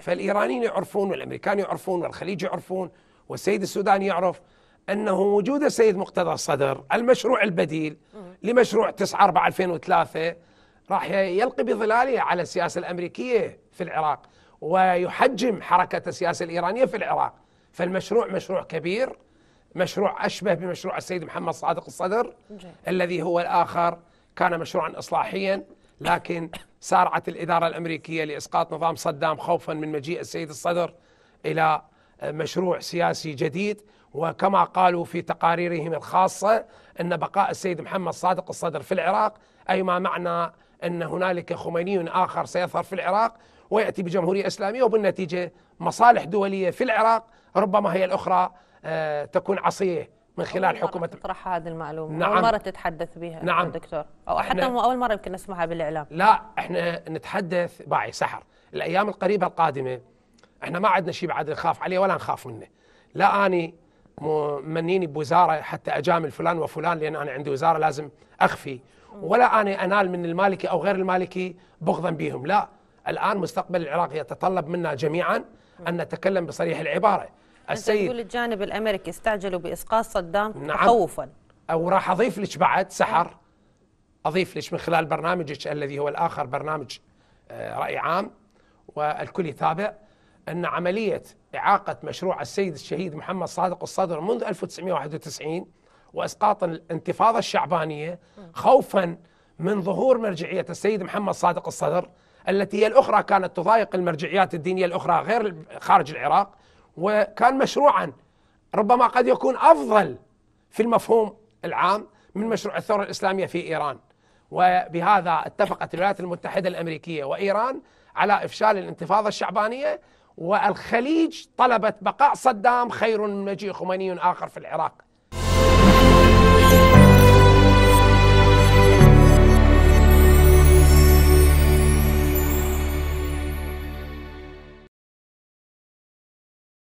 فالإيرانيين يعرفون والأمريكان يعرفون والخليج يعرفون والسيد السوداني يعرف أنه وجود السيد مقتدى الصدر المشروع البديل لمشروع 9 4 2003 راح يلقي بظلاله على السياسة الأمريكية في العراق ويحجم حركة السياسة الإيرانية في العراق فالمشروع مشروع كبير مشروع أشبه بمشروع السيد محمد صادق الصدر جي. الذي هو الآخر كان مشروعا إصلاحيا لكن سارعت الإدارة الأمريكية لإسقاط نظام صدام خوفا من مجيء السيد الصدر إلى مشروع سياسي جديد وكما قالوا في تقاريرهم الخاصة أن بقاء السيد محمد صادق الصدر في العراق أي ما معنى أن هنالك خميني آخر سيظهر في العراق ويأتي بجمهورية إسلامية وبالنتيجة مصالح دولية في العراق ربما هي الأخرى آه، تكون عصية من خلال حكومه تطرح هذه المعلومه نعم. اول مره تتحدث بها نعم دكتور او حتى اول مره يمكن نسمعها بالاعلام لا احنا نتحدث باعي سحر الايام القريبه القادمه احنا ما عندنا شيء بعد نخاف عليه ولا نخاف منه لا اني منيني بوزاره حتى اجامل فلان وفلان لان انا عندي وزاره لازم اخفي ولا اني انال من المالكي او غير المالكي بغضا بهم لا الان مستقبل العراق يتطلب منا جميعا ان نتكلم بصريح العباره السيد يقول الجانب الامريكي استعجلوا باسقاط صدام نعم تخوفا او راح اضيف لك بعد سحر اضيف لك من خلال برنامجك الذي هو الاخر برنامج آه، راي عام والكل يتابع ان عمليه اعاقه مشروع السيد الشهيد محمد صادق الصدر منذ 1991 واسقاط الانتفاضه الشعبانيه خوفا من ظهور مرجعيه السيد محمد صادق الصدر التي هي الاخرى كانت تضايق المرجعيات الدينيه الاخرى غير خارج العراق وكان مشروعا ربما قد يكون افضل في المفهوم العام من مشروع الثوره الاسلاميه في ايران وبهذا اتفقت الولايات المتحده الامريكيه وايران على افشال الانتفاضه الشعبانيه والخليج طلبت بقاء صدام خير من مجيء خميني اخر في العراق